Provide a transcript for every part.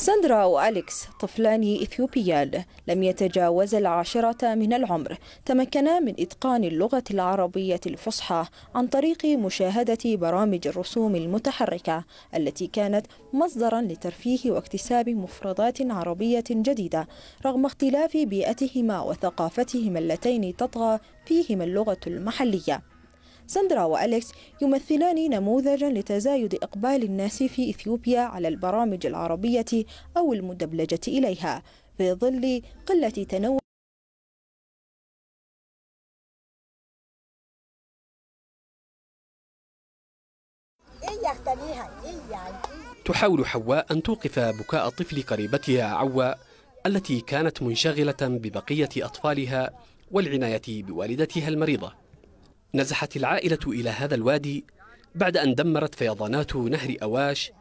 ساندرا وأليكس طفلان إثيوبيان لم يتجاوزا العاشرة من العمر تمكنا من إتقان اللغة العربية الفصحى عن طريق مشاهدة برامج الرسوم المتحركة التي كانت مصدرا لترفيه واكتساب مفردات عربية جديدة رغم اختلاف بيئتهما وثقافتهما اللتين تطغى فيهما اللغة المحلية ساندرا وأليكس يمثلان نموذجا لتزايد إقبال الناس في إثيوبيا على البرامج العربية أو المدبلجة إليها في ظل قلة تنوع تحاول حواء أن توقف بكاء طفل قريبتها عواء التي كانت منشغلة ببقية أطفالها والعناية بوالدتها المريضة نزحت العائلة إلى هذا الوادي بعد أن دمرت فيضانات نهر أواش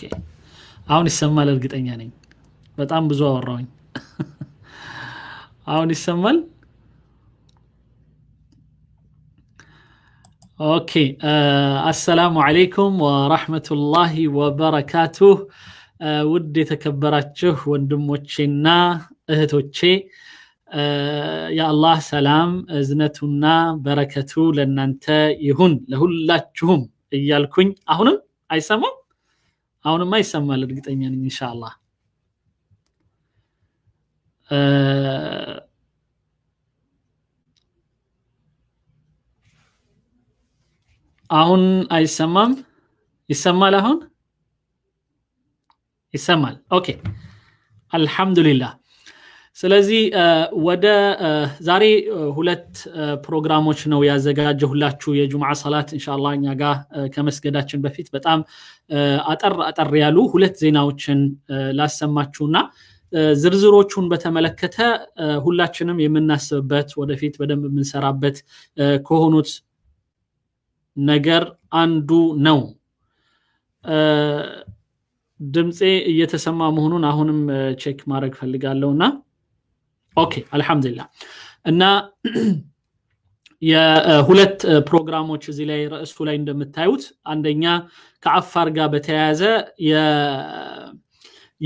ኦኬ አሁን ይሰማል እርግጠኛ ነኝ በጣም ብዙ አወራውኝ አሁን ይሰማል ኦኬ አሰላሙ አለይኩም ወራህመቱላሂ ወበረካቱህ ውድ የተከበራችሁ ወንድሞቼና እህቶቼ የአላህ ሰላም እዝነቱና በረከቱ ለእናንተ ይሁን ለሁላችሁም እያልኩኝ አሁንም አይሰማም አሁንማ ይሰማል እርግጠኛ ነኝ ኢንሻአላህ አሁን አይሰማም ይሰማል አሁን ይሰማል ኦኬ አልহামዱሊላህ ስለዚህ ወደ ዛሬ ሁለት ፕሮግራሞች ነው ያዘጋጀሁላችሁ። የጁምዓ ሰላት እንሻላ እኛ ጋር ከመስገዳችን በፊት በጣም አጠር አጠር ያሉ ሁለት ዜናዎችን ላሰማችሁና ዝርዝሮቹን በተመለከተ ሁላችንም የምናስብበት ወደፊት በደንብ የምንሰራበት ከሆኑት ነገር አንዱ ነው። ድምፄ እየተሰማ መሆኑን አሁንም ቼክ ማድረግ ፈልጋለሁ እና ኦኬ አልሐምዱሊላህ እና የሁለት ፕሮግራሞች እዚህ ላይ ርዕሱ ላይ እንደምታዩት አንደኛ ከአፋር ጋር በተያያዘ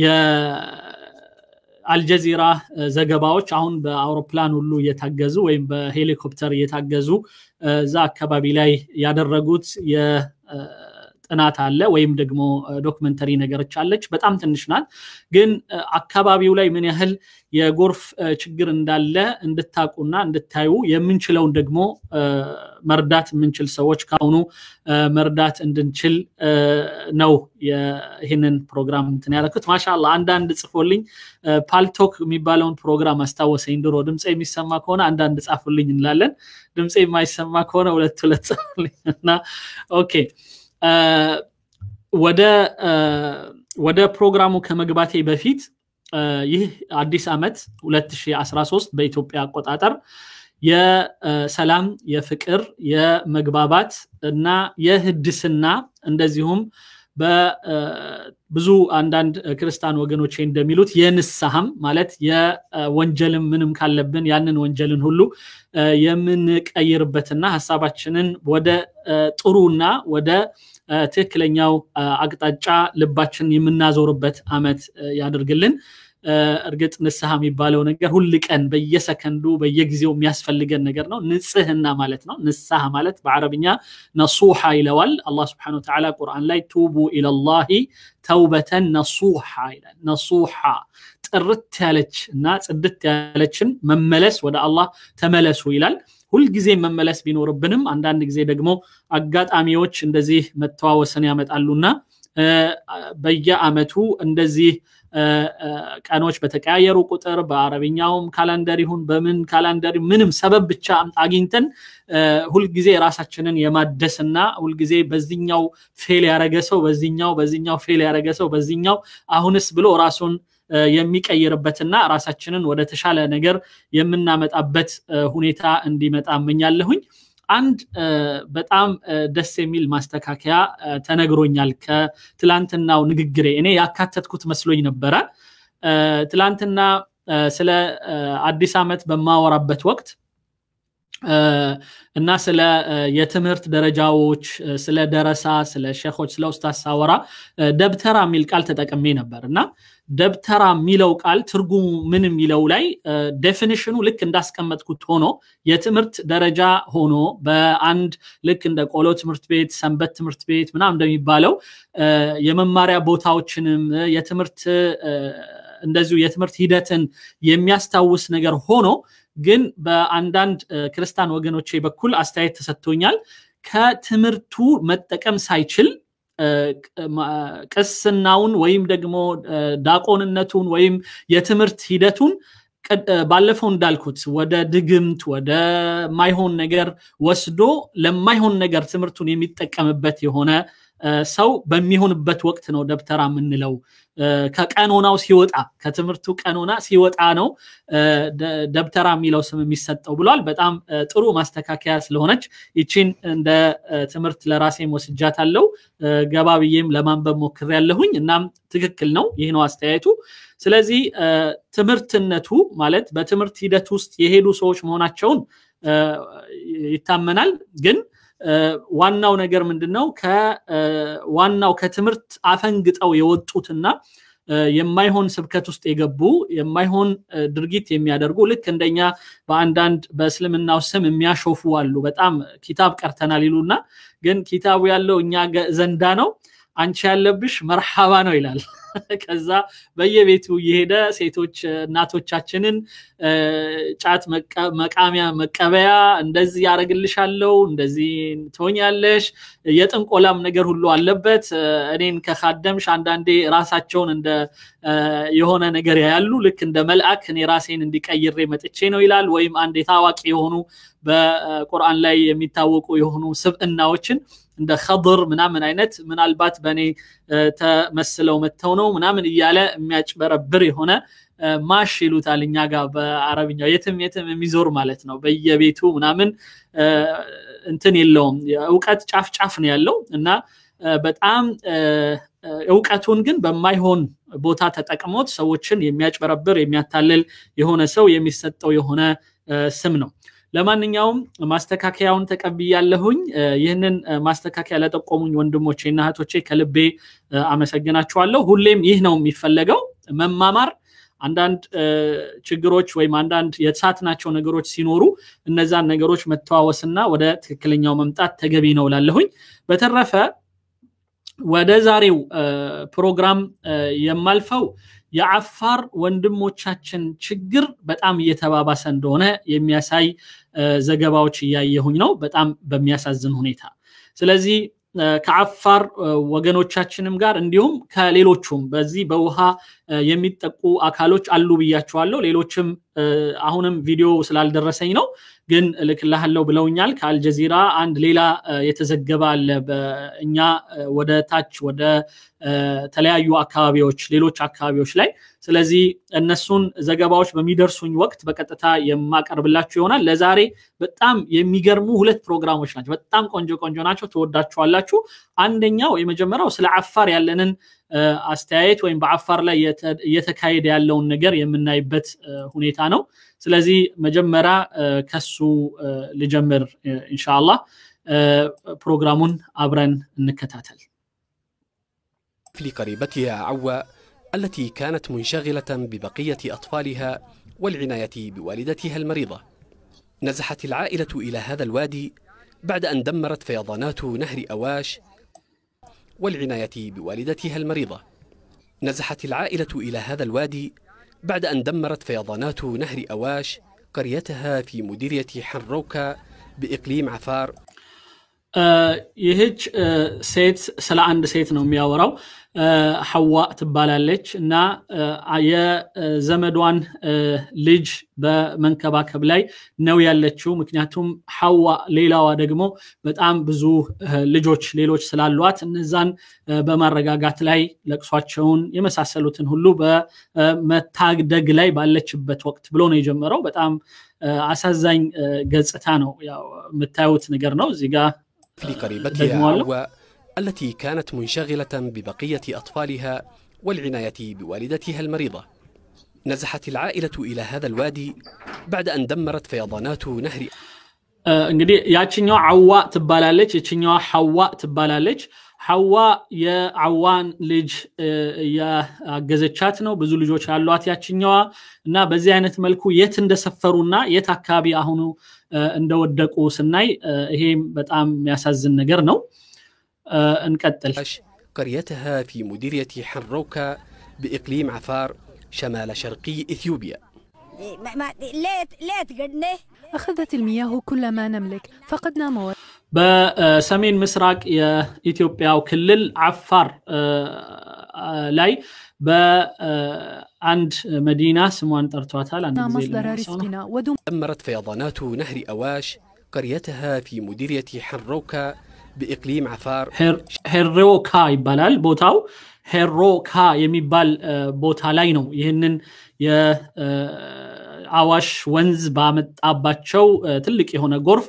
የአልጀዚራ ዘገባዎች አሁን በአውሮፕላን ሁሉ እየታገዙ ወይም በሄሊኮፕተር እየታገዙ እዛ አካባቢ ላይ ያደረጉት ጥናት አለ ወይም ደግሞ ዶክመንተሪ ነገሮች አለች። በጣም ትንሽ ናት፣ ግን አካባቢው ላይ ምን ያህል የጎርፍ ችግር እንዳለ እንድታቁና እንድታዩ የምንችለውን ደግሞ መርዳት የምንችል ሰዎች ከአሁኑ መርዳት እንድንችል ነው ይህንን ፕሮግራም እንትን ያለኩት። ማሻላ አንዳንድ ጽፎልኝ ፓልቶክ የሚባለውን ፕሮግራም አስታወሰኝ። ድሮ ድምፅ የሚሰማ ከሆነ አንዳንድ ጻፉልኝ እንላለን። ድምፅ የማይሰማ ከሆነ ሁለት ሁለት ጻፉልኝ እና ኦኬ ወደ ወደ ፕሮግራሙ ከመግባቴ በፊት ይህ አዲስ ዓመት 2013 በኢትዮጵያ አቆጣጠር የሰላም የፍቅር የመግባባት እና የህድስና እንደዚሁም በብዙ አንዳንድ ክርስቲያን ወገኖች እንደሚሉት የንስሐም ማለት የወንጀልም ምንም ካለብን ያንን ወንጀልን ሁሉ የምንቀይርበትና ሀሳባችንን ወደ ጥሩና ወደ ትክክለኛው አቅጣጫ ልባችን የምናዞርበት አመት ያደርግልን። እርግጥ ንስሐ የሚባለው ነገር ሁል ቀን በየሰከንዱ በየጊዜው የሚያስፈልገን ነገር ነው። ንጽህና ማለት ነው። ንስሐ ማለት በአረብኛ ነሱሓ ይለዋል አላህ ስብሐነ ወተዓላ ቁርአን ላይ ቱቡ ኢለላሂ ተውበተን ነሱሓ ይላል። ነሱሓ ጥርት ያለች እና ጽድት ያለችን መመለስ ወደ አላህ ተመለሱ ይላል። ሁልጊዜ መመለስ ቢኖርብንም አንዳንድ ጊዜ ደግሞ አጋጣሚዎች እንደዚህ መተዋወሰን ያመጣሉና በየአመቱ እንደዚህ ቀኖች በተቀያየሩ ቁጥር በአረብኛውም ካላንደር ይሁን በምን ካላንደር ምንም ሰበብ ብቻ አግኝተን ሁልጊዜ ራሳችንን የማደስና ሁልጊዜ በዚኛው ፌል ያረገ ሰው በዚኛው በዚኛው ፌል ያረገ ሰው በዚኛው አሁንስ ብሎ ራሱን የሚቀይርበትና ራሳችንን ወደ ተሻለ ነገር የምናመጣበት ሁኔታ እንዲመጣ እመኛለሁኝ። አንድ በጣም ደስ የሚል ማስተካከያ ተነግሮኛል። ከትላንትናው ንግግሬ እኔ ያካተትኩት መስሎኝ ነበረ። ትላንትና ስለ አዲስ ዓመት በማወራበት ወቅት እና ስለ የትምህርት ደረጃዎች፣ ስለ ደረሳ፣ ስለ ሼኮች፣ ስለ ኡስታዝ ሳወራ ደብተራ የሚል ቃል ተጠቅሜ ነበር እና ደብተራ የሚለው ቃል ትርጉሙ ምን የሚለው ላይ ዴፊኒሽኑ ልክ እንዳስቀመጥኩት ሆኖ የትምህርት ደረጃ ሆኖ በአንድ ልክ እንደ ቆሎ ትምህርት ቤት፣ ሰንበት ትምህርት ቤት ምናም እንደሚባለው የመማሪያ ቦታዎችንም የትምህርት እንደዚሁ የትምህርት ሂደትን የሚያስታውስ ነገር ሆኖ ግን በአንዳንድ ክርስቲያን ወገኖቼ በኩል አስተያየት ተሰጥቶኛል ከትምህርቱ መጠቀም ሳይችል ቅስናውን ወይም ደግሞ ዳቆንነቱን ወይም የትምህርት ሂደቱን ባለፈው እንዳልኩት ወደ ድግምት ወደ ማይሆን ነገር ወስዶ ለማይሆን ነገር ትምህርቱን የሚጠቀምበት የሆነ ሰው በሚሆንበት ወቅት ነው ደብተራ የምንለው። ከቀኖናው ሲወጣ ከትምህርቱ ቀኖና ሲወጣ ነው ደብተራ የሚለው ስም የሚሰጠው ብሏል። በጣም ጥሩ ማስተካከያ ስለሆነች ይቺን እንደ ትምህርት ለራሴም አለው ገባ ብዬም ለማንበብ ሞክር ያለሁኝ እናም ትክክል ነው፣ ይህ ነው አስተያየቱ። ስለዚህ ትምህርትነቱ ማለት በትምህርት ሂደት ውስጥ የሄዱ ሰዎች መሆናቸውን ይታመናል ግን ዋናው ነገር ምንድን ነው? ዋናው ከትምህርት አፈንግጠው የወጡትና የማይሆን ስብከት ውስጥ የገቡ የማይሆን ድርጊት የሚያደርጉ ልክ እንደኛ በአንዳንድ በእስልምናው ስም የሚያሾፉ አሉ። በጣም ኪታብ ቀርተናል ይሉና ግን ኪታቡ ያለው እኛ ዘንዳ ነው አንቺ ያለብሽ መርሃባ ነው ይላል። ከዛ በየቤቱ እየሄደ ሴቶች እናቶቻችንን ጫት መቃሚያ መቀበያ እንደዚህ ያደረግልሻለው፣ እንደዚህ ትሆኛለሽ፣ የጥንቆላም ነገር ሁሉ አለበት። እኔን ከካደምሽ አንዳንዴ ራሳቸውን እንደ የሆነ ነገር ያያሉ። ልክ እንደ መልአክ እኔ ራሴን እንዲቀይሬ መጥቼ ነው ይላል። ወይም አንድ የታዋቂ የሆኑ በቁርአን ላይ የሚታወቁ የሆኑ ስብዕናዎችን እንደ ከድር ምናምን አይነት ምናልባት በእኔ ተመስለው መጥተው ነው ምናምን እያለ የሚያጭበረብር የሆነ ማሽ ይሉታል እኛ ጋር በአረብኛው የትም የትም የሚዞር ማለት ነው። በየቤቱ ምናምን እንትን የለውም እውቀት ጫፍ ጫፍ ነው ያለው እና በጣም እውቀቱን ግን በማይሆን ቦታ ተጠቅሞት ሰዎችን የሚያጭበረብር የሚያታልል የሆነ ሰው የሚሰጠው የሆነ ስም ነው። ለማንኛውም ማስተካከያውን ተቀብያለሁኝ። ይህንን ማስተካከያ ለጠቆሙኝ ወንድሞቼ እና እህቶቼ ከልቤ አመሰግናችኋለሁ። ሁሌም ይህ ነው የሚፈለገው መማማር አንዳንድ ችግሮች ወይም አንዳንድ የተሳትናቸው ነገሮች ሲኖሩ እነዛን ነገሮች መተዋወስና ወደ ትክክለኛው መምጣት ተገቢ ነው ላለሁኝ። በተረፈ ወደ ዛሬው ፕሮግራም የማልፈው የአፋር ወንድሞቻችን ችግር በጣም እየተባባሰ እንደሆነ የሚያሳይ ዘገባዎች እያየሁኝ ነው በጣም በሚያሳዝን ሁኔታ ስለዚህ ከአፋር ወገኖቻችንም ጋር እንዲሁም ከሌሎቹም በዚህ በውሃ የሚጠቁ አካሎች አሉ ብያቸዋለሁ። ሌሎችም አሁንም ቪዲዮ ስላልደረሰኝ ነው፣ ግን እልክልሃለሁ ብለውኛል። ከአልጀዚራ አንድ ሌላ የተዘገበ አለ። እኛ ወደ ታች ወደ ተለያዩ አካባቢዎች፣ ሌሎች አካባቢዎች ላይ ስለዚህ እነሱን ዘገባዎች በሚደርሱኝ ወቅት በቀጥታ የማቀርብላችሁ ይሆናል። ለዛሬ በጣም የሚገርሙ ሁለት ፕሮግራሞች ናቸው። በጣም ቆንጆ ቆንጆ ናቸው፣ ትወዳችኋላችሁ። አንደኛው የመጀመሪያው ስለ አፋር ያለንን አስተያየት ወይም በአፋር ላይ እየተካሄደ ያለውን ነገር የምናይበት ሁኔታ ነው ስለዚህ መጀመሪያ ከሱ ልጀምር ኢንሻአላህ ፕሮግራሙን አብረን እንከታተል التي كانت منشغلة ببقية أطفالها والعناية بوالدتها المريضة نزحت العائلة إلى هذا الوادي بعد أن دمرت فيضانات نهر أواش والعناية بوالدتها المريضة نزحت العائلة إلى هذا الوادي بعد أن دمرت فيضانات نهر أواش قريتها في مديرية حروكا بإقليم عفار آه، يهج آه، سيت سلا عند سيت نوم وراو ሐዋ ትባላለች እና የዘመዷን ልጅ በመንከባከብ ላይ ነው ያለችው። ምክንያቱም ሐዋ ሌላዋ ደግሞ በጣም ብዙ ልጆች ሌሎች ስላሏት እነዛን በማረጋጋት ላይ ለቅሷቸውን የመሳሰሉትን ሁሉ በመታደግ ላይ ባለችበት ወቅት ብሎ ነው የጀመረው። በጣም አሳዛኝ ገጽታ ነው። ያው የምታዩት ነገር ነው እዚህ ጋር التي كانت منشغلة ببقية أطفالها والعناية بوالدتها المريضة نزحت العائلة إلى هذا الوادي بعد أن دمرت فيضانات نهر እንግዲህ ያችኛዋ ዐዋ ትባላለች፣ ይችኛዋ ሐዋ ትባላለች። ሐዋ የዐዋን ልጅ እያገዘቻት ነው። ብዙ ልጆች ያሏት ያችኛዋ እና በዚህ አይነት መልኩ የት እንደሰፈሩና የት አካባቢ አሁኑ እንደወደቁ ስናይ ይሄም በጣም የሚያሳዝን ነገር ነው። آه قريتها في مديرية حروكة بإقليم عفار شمال شرقي إثيوبيا أخذت المياه كل ما نملك فقدنا موارد مواد በሰሜን ምስራቅ የኢትዮጵያው ክልል አፋር ላይ በአንድ መዲና ስሟን ጠርቷታል። አንድ ጊዜ دمرت فيضانات نهر أواش قريتها في مديرية حروكة በኢቅሊም ዓፋር ሄሮካ ይባላል ቦታው። ሄሮካ የሚባል ቦታ ላይ ነው ይህንን የአዋሽ ወንዝ ባመጣባቸው ትልቅ የሆነ ጎርፍ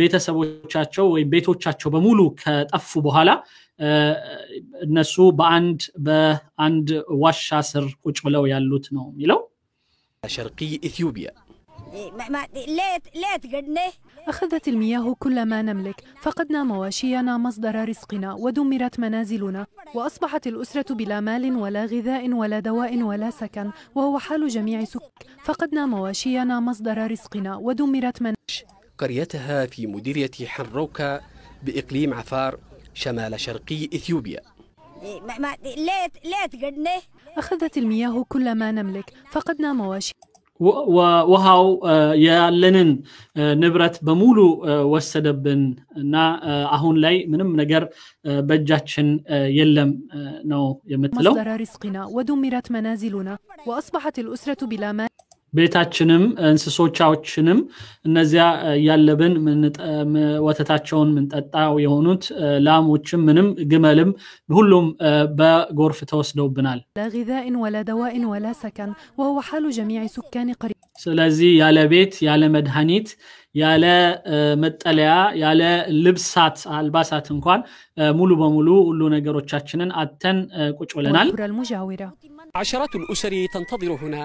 ቤተሰቦቻቸው ወይም ቤቶቻቸው በሙሉ ከጠፉ በኋላ እነሱ በአንድ በአንድ ዋሻ ስር ቁጭ ብለው ያሉት ነው የሚለው ሸርቅይ ኢትዮጵያ أخذت المياه كل ما نملك فقدنا مواشينا مصدر رزقنا ودمرت منازلنا وأصبحت الأسرة بلا مال ولا غذاء ولا دواء ولا سكن وهو حال جميع سك فقدنا مواشينا مصدر رزقنا ودمرت منش قريتها في مديرية حروكا بإقليم عفار شمال شرقي إثيوبيا أخذت المياه كل ما نملك فقدنا مواشينا ውሃው ያለንን ንብረት በሙሉ ወሰደብን እና አሁን ላይ ምንም ነገር በእጃችን የለም ነው የምትለው መስደረ ሪስቅና ወዱሚረት መናዚሉና ወአስበሐት ልኡስረቱ ቢላ ቤታችንም እንስሶቻዎችንም እነዚያ ያለብን ወተታቸውን ምንጠጣ የሆኑት ላሞችም ምንም ግመልም ሁሉም በጎርፍ ተወስደውብናል ስለዚህ ያለ ቤት ያለ መድኃኒት ያለ መጠለያ ያለ ልብሳት አልባሳት እንኳን ሙሉ በሙሉ ሁሉ ነገሮቻችንን አተን ቁጭ ብለናል عشرات الأسر تنتظر هنا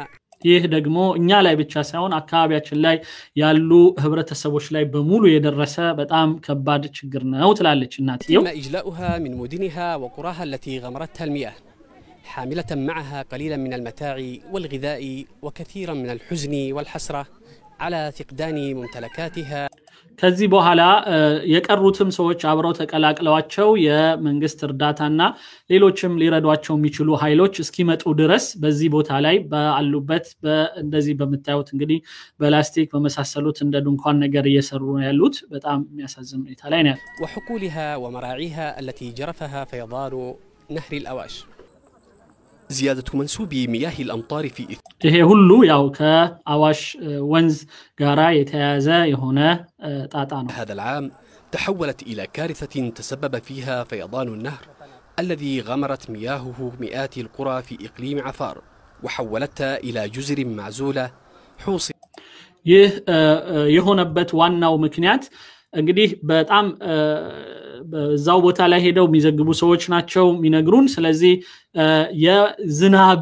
ይህ ደግሞ እኛ ላይ ብቻ ሳይሆን አካባቢያችን ላይ ያሉ ህብረተሰቦች ላይ በሙሉ የደረሰ በጣም ከባድ ችግር ነው ትላለች እናትየው إجلاؤها من مدنها وقراها التي غمرتها المياه حاملة معها قليلا من المتاع والغذاء وكثيرا من الحزن والحسرة على فقدان ممتلكاتها ከዚህ በኋላ የቀሩትም ሰዎች አብረው ተቀላቅለዋቸው የመንግስት እርዳታና ሌሎችም ሊረዷቸው የሚችሉ ኃይሎች እስኪመጡ ድረስ በዚህ ቦታ ላይ ባሉበት እንደዚህ በምታዩት እንግዲህ በላስቲክ በመሳሰሉት እንደ ድንኳን ነገር እየሰሩ ነው ያሉት። በጣም የሚያሳዝን ሁኔታ ላይ ነው ያሉት። وحقولها ومراعيها التي جرفها فيضان نهر الأواش زيادة منسوب مياه الأمطار في إثيوبيا ይሄ ሁሉ ያው ከአዋሽ ወንዝ ጋራ የተያያዘ የሆነ ጣጣ ነው هذا العام تحولت إلى كارثة تسبب فيها فيضان النهر الذي غمرت مياهه مئات القرى في إقليم عفار وحولتها إلى جزر معزولة حوصي ይህ የሆነበት ዋናው ምክንያት እንግዲህ በጣም በዛው ቦታ ላይ ሄደው የሚዘግቡ ሰዎች ናቸው የሚነግሩን። ስለዚህ የዝናብ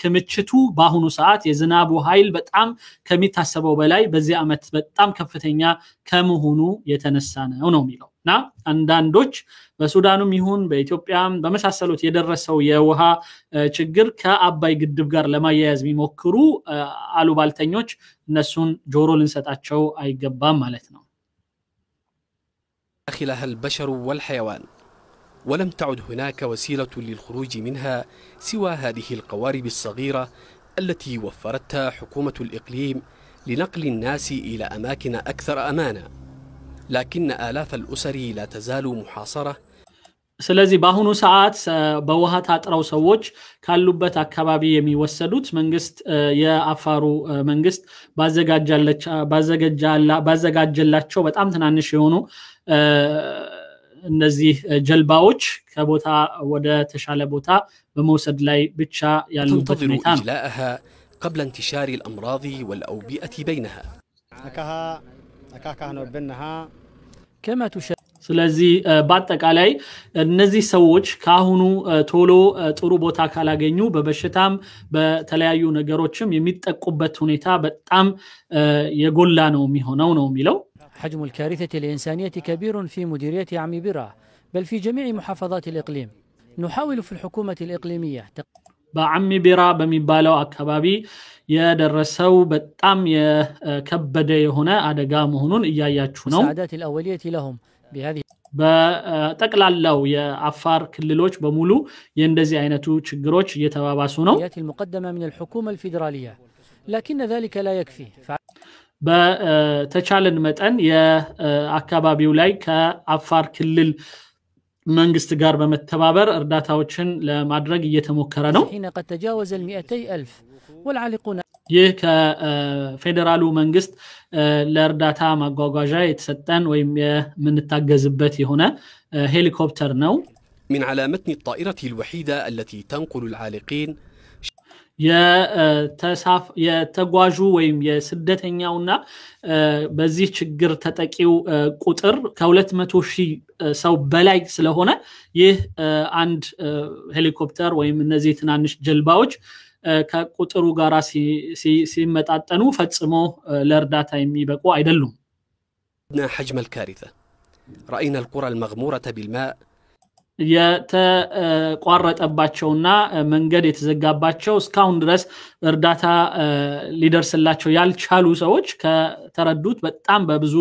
ክምችቱ በአሁኑ ሰዓት የዝናቡ ኃይል በጣም ከሚታሰበው በላይ በዚህ ዓመት በጣም ከፍተኛ ከመሆኑ የተነሳ ነው ነው የሚለው እና አንዳንዶች በሱዳኑም ይሁን በኢትዮጵያም በመሳሰሉት የደረሰው የውሃ ችግር ከአባይ ግድብ ጋር ለማያያዝ የሚሞክሩ አሉባልተኞች እነሱን ጆሮ ልንሰጣቸው አይገባም ማለት ነው። داخلها البشر والحيوان ولم تعد هناك وسيلة للخروج منها سوى هذه القوارب الصغيرة التي وفرتها حكومة الإقليم لنقل الناس إلى أماكن أكثر أمانا لكن آلاف الأسر لا تزال محاصرة ስለዚህ በአሁኑ ሰዓት በውሃ ታጥረው ሰዎች ካሉበት አካባቢ የሚወሰዱት መንግስት የአፋሩ መንግስት ባዘጋጀላቸው በጣም ትናንሽ የሆኑ እነዚህ ጀልባዎች ከቦታ ወደ ተሻለ ቦታ በመውሰድ ላይ ብቻ ያሉበት ሁኔታ ነው። قبل انتشار الأمراض والأوبئة بينها كما تشاهد ስለዚህ በአጠቃላይ እነዚህ ሰዎች ከአሁኑ ቶሎ ጥሩ ቦታ ካላገኙ በበሽታም በተለያዩ ነገሮችም የሚጠቁበት ሁኔታ በጣም የጎላ ነው የሚሆነው ነው የሚለው حجم الكارثة الإنسانية كبير في مديرية عم برة بل في جميع محافظات الإقليم نحاول في الحكومة الإقليمية በአሚ ቢራ በሚባለው አካባቢ የደረሰው በጣም የከበደ የሆነ አደጋ መሆኑን እያያችሁ ነው بهذه بتقل الله يا عفار كل لوج بمولو يندزي عينتو تشجروش يتواباسونو المقدمة من الحكومة الفيدرالية لكن ذلك لا يكفي ف... በተቻለን መጠን የአካባቢው ላይ ከአፋር ክልል መንግስት ጋር በመተባበር እርዳታዎችን يتموكرانو حين قد تجاوز ልሚአተይ አልፍ والعالقون ይህ ከፌዴራሉ መንግስት ለእርዳታ ማጓጓዣ የተሰጠን ወይም የምንታገዝበት የሆነ ሄሊኮፕተር ነው። من على متن الطائرة الوحيدة التي تنقل العالقين የተጓዡ ወይም የስደተኛውና በዚህ ችግር ተጠቂው ቁጥር ከሁለት መቶ ሺህ ሰው በላይ ስለሆነ ይህ አንድ ሄሊኮፕተር ወይም እነዚህ ትናንሽ ጀልባዎች ከቁጥሩ ጋር ሲመጣጠኑ ፈጽሞ ለእርዳታ የሚበቁ አይደሉም። حجم الكارثة رأينا القرى المغمورة بالماء የተቋረጠባቸውና መንገድ የተዘጋባቸው እስካሁን ድረስ እርዳታ ሊደርስላቸው ያልቻሉ ሰዎች ከተረዱት በጣም በብዙ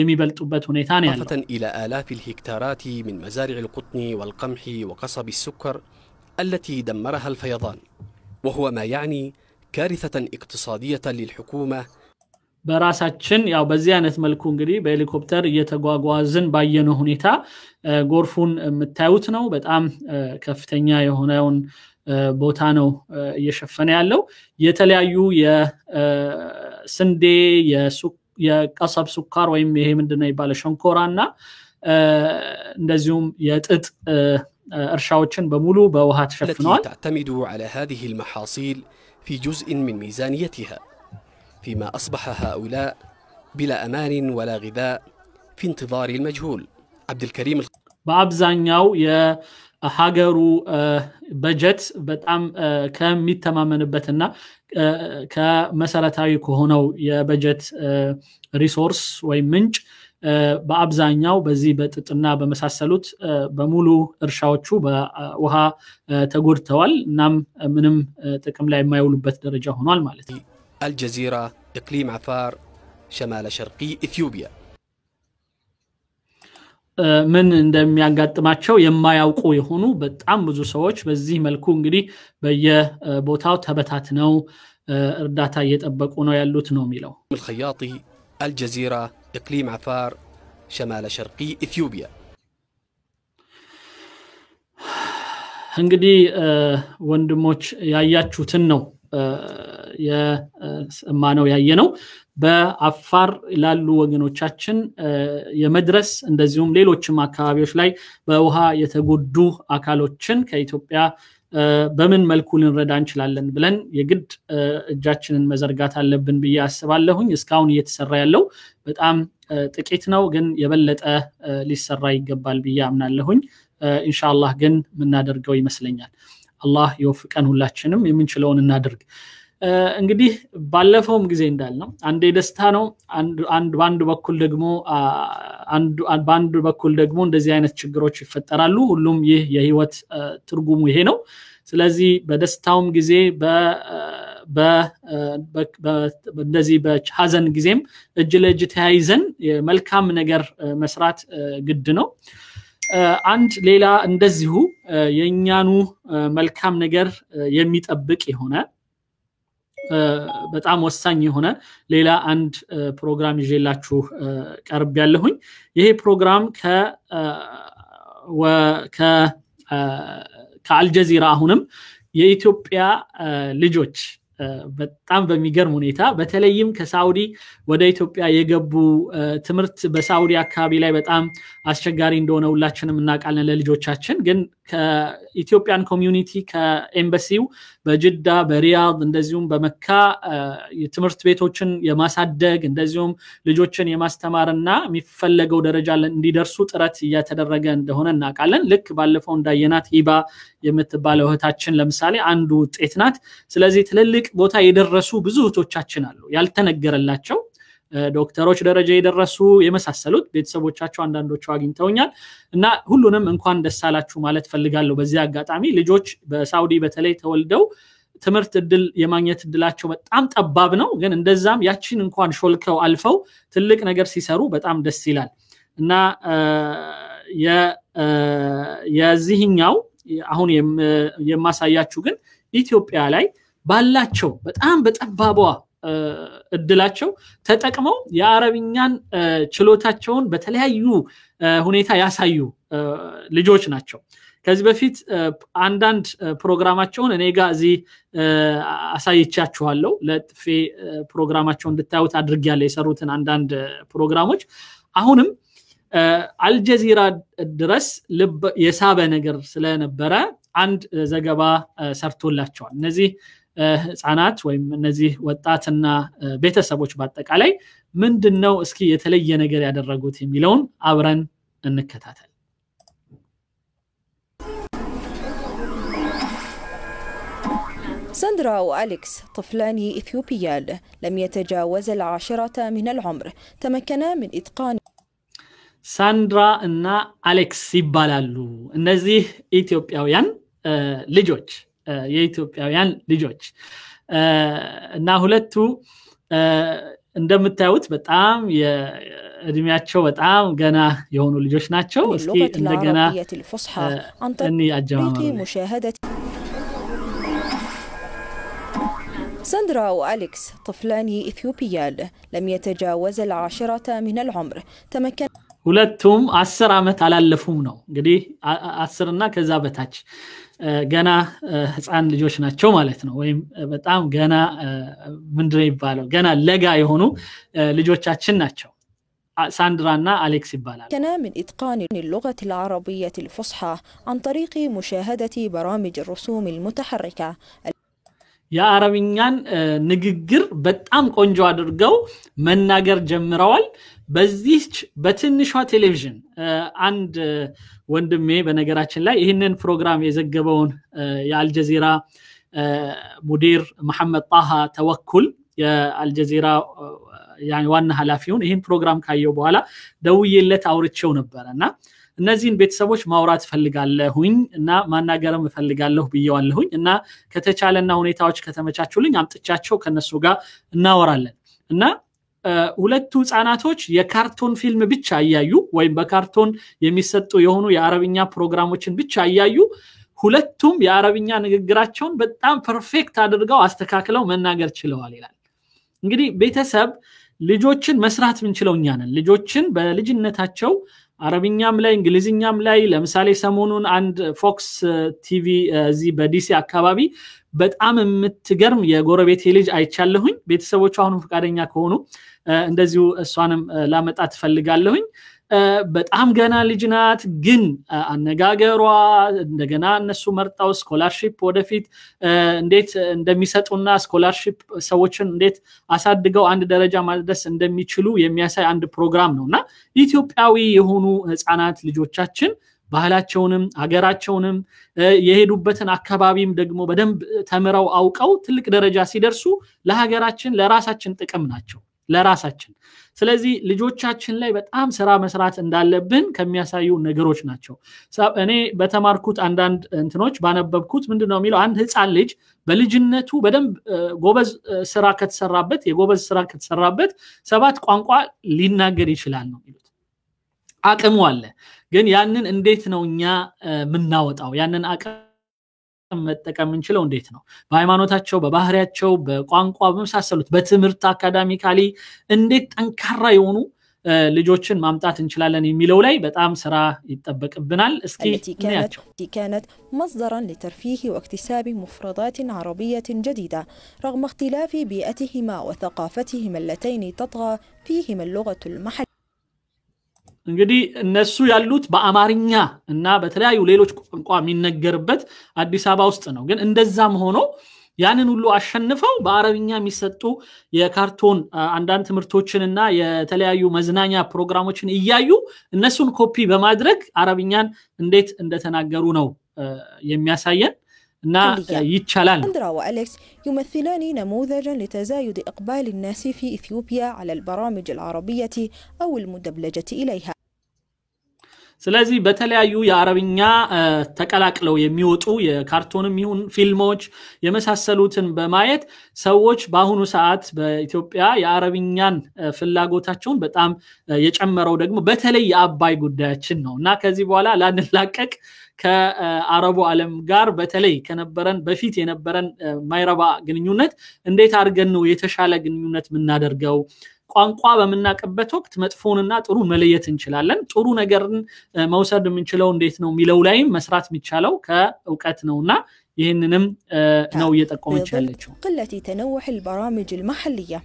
የሚበልጡበት ሁኔታ ነው ያለው። إلى آلاف الهكتارات من مزارع القطن والقمح وقصب السكر التي دمرها الفيضان وهو ما يعني كارثة اقتصادية للحكومة በራሳችን ያው በዚህ አይነት መልኩ እንግዲህ በሄሊኮፕተር እየተጓጓዝን ባየነው ሁኔታ ጎርፉን የምታዩት ነው። በጣም ከፍተኛ የሆነውን ቦታ ነው እየሸፈነ ያለው። የተለያዩ የስንዴ የቀሰብ ሱካር ወይም ይሄ ምንድነው ይባለ ሸንኮራ እና እንደዚሁም የጥጥ እርሻዎችን በሙሉ በውሃ ተሸፍነዋል። تعتمد على هذه المحاصيل في جزء من ميزانيتها فيما أصبح هؤلاء بلا أمان ولا غذاء في انتظار المجهول عبد الكريم በአብዛኛው የሀገሩ በጀት በጣም ከሚተማመንበትና ከመሰረታዊ ከሆነው የበጀት ሪሶርስ ወይም ምንጭ በአብዛኛው በዚህ በጥጥና በመሳሰሉት በሙሉ እርሻዎቹ በውሃ ተጎድተዋል። እናም ምንም ጥቅም ላይ የማይውሉበት ደረጃ ሆኗል ማለት ነው። አልጀዚራ እቅሊም አፋር ሸማለ ሸርቂ ኢትዮጵያ ምን እንደሚያጋጥማቸው የማያውቁ የሆኑ በጣም ብዙ ሰዎች በዚህ መልኩ እንግዲህ በየቦታው ተበታትነው እርዳታ እየጠበቁ ነው ያሉት ነው የሚለው አልጀዚራ إقليم عفار شمال شرقي إثيوبيا እንግዲህ ወንድሞች ያያችሁትን ነው የሰማነው ያየ ነው በአፋር ላሉ ወገኖቻችን የመድረስ እንደዚሁም ሌሎችም አካባቢዎች ላይ በውሃ የተጎዱ አካሎችን ከኢትዮጵያ በምን መልኩ ልንረዳ እንችላለን ብለን የግድ እጃችንን መዘርጋት አለብን ብዬ አስባለሁኝ። እስካሁን እየተሰራ ያለው በጣም ጥቂት ነው፣ ግን የበለጠ ሊሰራ ይገባል ብዬ አምናለሁኝ። እንሻላህ ግን የምናደርገው ይመስለኛል። አላህ የወፍቀን፣ ሁላችንም የምንችለውን እናድርግ። እንግዲህ ባለፈውም ጊዜ እንዳልነው አንድ የደስታ ነው በአንድ በኩል ደግሞ በአንድ በኩል ደግሞ እንደዚህ አይነት ችግሮች ይፈጠራሉ ሁሉም ይህ የህይወት ትርጉሙ ይሄ ነው ስለዚህ በደስታውም ጊዜ እንደዚህ በሀዘን ጊዜም እጅ ለእጅ ተያይዘን መልካም ነገር መስራት ግድ ነው አንድ ሌላ እንደዚሁ የእኛኑ መልካም ነገር የሚጠብቅ የሆነ በጣም ወሳኝ የሆነ ሌላ አንድ ፕሮግራም ይዤላችሁ ቀርብ ያለሁኝ ይሄ ፕሮግራም ከአልጀዚራ አሁንም የኢትዮጵያ ልጆች በጣም በሚገርም ሁኔታ በተለይም ከሳውዲ ወደ ኢትዮጵያ የገቡ ትምህርት በሳውዲ አካባቢ ላይ በጣም አስቸጋሪ እንደሆነ ሁላችንም እናውቃለን ለልጆቻችን ግን ከኢትዮጵያን ኮሚዩኒቲ ከኤምበሲው በጅዳ በሪያድ እንደዚሁም በመካ ትምህርት ቤቶችን የማሳደግ እንደዚሁም ልጆችን የማስተማርና የሚፈለገው ደረጃ እንዲደርሱ ጥረት እያተደረገ እንደሆነ እናውቃለን። ልክ ባለፈው እንዳየናት ሂባ የምትባለው እህታችን ለምሳሌ አንዱ ውጤት ናት። ስለዚህ ትልልቅ ቦታ የደረሱ ብዙ እህቶቻችን አሉ ያልተነገረላቸው ዶክተሮች ደረጃ የደረሱ የመሳሰሉት ቤተሰቦቻቸው አንዳንዶቹ አግኝተውኛል እና ሁሉንም እንኳን ደስ አላችሁ ማለት ፈልጋለሁ። በዚህ አጋጣሚ ልጆች በሳውዲ በተለይ ተወልደው ትምህርት እድል የማግኘት እድላቸው በጣም ጠባብ ነው። ግን እንደዛም ያችን እንኳን ሾልከው አልፈው ትልቅ ነገር ሲሰሩ በጣም ደስ ይላል እና የዚህኛው አሁን የማሳያችሁ ግን ኢትዮጵያ ላይ ባላቸው በጣም በጠባቧ እድላቸው ተጠቅመው የአረብኛን ችሎታቸውን በተለያዩ ሁኔታ ያሳዩ ልጆች ናቸው። ከዚህ በፊት አንዳንድ ፕሮግራማቸውን እኔ ጋር እዚህ አሳይቻችኋለው ለጥፌ ፕሮግራማቸውን እንድታዩት ያለ የሰሩትን አንዳንድ ፕሮግራሞች። አሁንም አልጀዚራ ድረስ የሳበ ነገር ስለነበረ አንድ ዘገባ ሰርቶላቸዋል። እነዚህ ህፃናት ወይም እነዚህ ወጣትና ቤተሰቦች በአጠቃላይ ምንድን ነው እስኪ የተለየ ነገር ያደረጉት የሚለውን አብረን እንከታተል። ساندرا وأليكس طفلان إثيوبيان لم يتجاوز العاشرة من العمر تمكنا من إتقان ساندرا أن أليكس يبالالو النزيه ويان لجوج የኢትዮጵያውያን ልጆች እና ሁለቱ እንደምታዩት በጣም እድሜያቸው በጣም ገና የሆኑ ልጆች ናቸው እስኪ እንደገና እኒ አጀማመሩ ساندرا وأليكس طفلان إثيوبيان لم يتجاوزا العاشرة من العمر تمكن ሁለቱም አስር ዓመት አላለፉም ነው እንግዲህ አስርና ከዛ በታች ገና ህፃን ልጆች ናቸው ማለት ነው። ወይም በጣም ገና ምንድነው ይባለው ገና ለጋ የሆኑ ልጆቻችን ናቸው። አሌክስ ይባላል ከና ምን ኢትቃን اللغة العربية الفصحى عن طريق مشاهدة برامج الرسوم المتحركة የአረብኛን ንግግር በጣም ቆንጆ አድርገው መናገር ጀምረዋል። በዚህች በትንሿ ቴሌቪዥን አንድ ወንድሜ በነገራችን ላይ ይህንን ፕሮግራም የዘገበውን የአልጀዚራ ሙዲር መሐመድ ጣሃ ተወኩል የአልጀዚራ ዋና ሀላፊውን ይህን ፕሮግራም ካየው በኋላ ደውዬለት አውርቼው ነበረ እና እነዚህን ቤተሰቦች ማውራት እፈልጋለሁኝ እና ማናገርም እፈልጋለሁ ብየዋለሁኝ እና ከተቻለና ሁኔታዎች ከተመቻቹልኝ አምጥቻቸው ከነሱ ጋር እናወራለን እና ሁለቱ ህፃናቶች የካርቶን ፊልም ብቻ እያዩ ወይም በካርቶን የሚሰጡ የሆኑ የአረብኛ ፕሮግራሞችን ብቻ እያዩ ሁለቱም የአረብኛ ንግግራቸውን በጣም ፐርፌክት አድርገው አስተካክለው መናገር ችለዋል ይላል። እንግዲህ ቤተሰብ ልጆችን መስራት ምንችለው እኛ ነን። ልጆችን በልጅነታቸው አረብኛም ላይ እንግሊዝኛም ላይ ለምሳሌ ሰሞኑን አንድ ፎክስ ቲቪ እዚህ በዲሲ አካባቢ በጣም የምትገርም የጎረቤቴ ልጅ አይቻለሁኝ። ቤተሰቦቹ አሁንም ፈቃደኛ ከሆኑ እንደዚሁ እሷንም ላመጣ ትፈልጋለሁኝ። በጣም ገና ልጅ ናት፣ ግን አነጋገሯ እንደገና እነሱ መርጣው ስኮላርሺፕ ወደፊት እንዴት እንደሚሰጡና ስኮላርሺፕ ሰዎችን እንዴት አሳድገው አንድ ደረጃ ማድረስ እንደሚችሉ የሚያሳይ አንድ ፕሮግራም ነው እና ኢትዮጵያዊ የሆኑ ህፃናት ልጆቻችን ባህላቸውንም አገራቸውንም የሄዱበትን አካባቢም ደግሞ በደንብ ተምረው አውቀው ትልቅ ደረጃ ሲደርሱ ለሀገራችን ለራሳችን ጥቅም ናቸው ለራሳችን ስለዚህ ልጆቻችን ላይ በጣም ስራ መስራት እንዳለብን ከሚያሳዩ ነገሮች ናቸው እኔ በተማርኩት አንዳንድ እንትኖች ባነበብኩት ምንድነው የሚለው አንድ ህፃን ልጅ በልጅነቱ በደንብ ጎበዝ ስራ ከተሰራበት የጎበዝ ስራ ከተሰራበት ሰባት ቋንቋ ሊናገር ይችላል ነው የሚሉት አቅሙ አለ። ግን ያንን እንዴት ነው እኛ የምናወጣው? ያንን አቅም መጠቀም የምንችለው እንዴት ነው? በሃይማኖታቸው፣ በባህሪያቸው፣ በቋንቋ፣ በመሳሰሉት በትምህርት አካዳሚካሊ እንዴት ጠንካራ የሆኑ ልጆችን ማምጣት እንችላለን የሚለው ላይ በጣም ስራ ይጠበቅብናል። እስኪ እናያቸው። التي كانت مصدرا لترفيه واكتساب مفردات عربية جديدة رغم اختلاف بيئتهما وثقافتهما اللتين تطغى فيهما اللغة المحلية እንግዲህ እነሱ ያሉት በአማርኛ እና በተለያዩ ሌሎች ቋንቋ የሚነገርበት አዲስ አበባ ውስጥ ነው። ግን እንደዛም ሆኖ ያንን ሁሉ አሸንፈው በአረብኛ የሚሰጡ የካርቶን አንዳንድ ትምህርቶችን እና የተለያዩ መዝናኛ ፕሮግራሞችን እያዩ እነሱን ኮፒ በማድረግ አረብኛን እንዴት እንደተናገሩ ነው የሚያሳየን እና ይቻላል። ሳንድራ وأليكس يمثلان نموذجا لتزايد إقبال الناس في إثيوبيا على البرامج العربية أو المدبلجة إليها ስለዚህ በተለያዩ የአረብኛ ተቀላቅለው የሚወጡ የካርቶንም ይሁን ፊልሞች የመሳሰሉትን በማየት ሰዎች በአሁኑ ሰዓት በኢትዮጵያ የአረብኛን ፍላጎታቸውን በጣም የጨመረው ደግሞ በተለይ የአባይ ጉዳያችን ነው እና ከዚህ በኋላ ላንላቀቅ ከአረቡ ዓለም ጋር በተለይ ከነበረን በፊት የነበረን ማይረባ ግንኙነት እንዴት አድርገን ነው የተሻለ ግንኙነት የምናደርገው ቋንቋ በምናውቅበት ወቅት መጥፎንና ጥሩ መለየት እንችላለን። ጥሩ ነገርን መውሰድ የምንችለው እንዴት ነው የሚለው ላይም መስራት የሚቻለው ከእውቀት ነውና ይህንንም ነው እየጠቆመች ያለችው። ቅለት ተነውሕ ልበራምጅ ልማሐልያ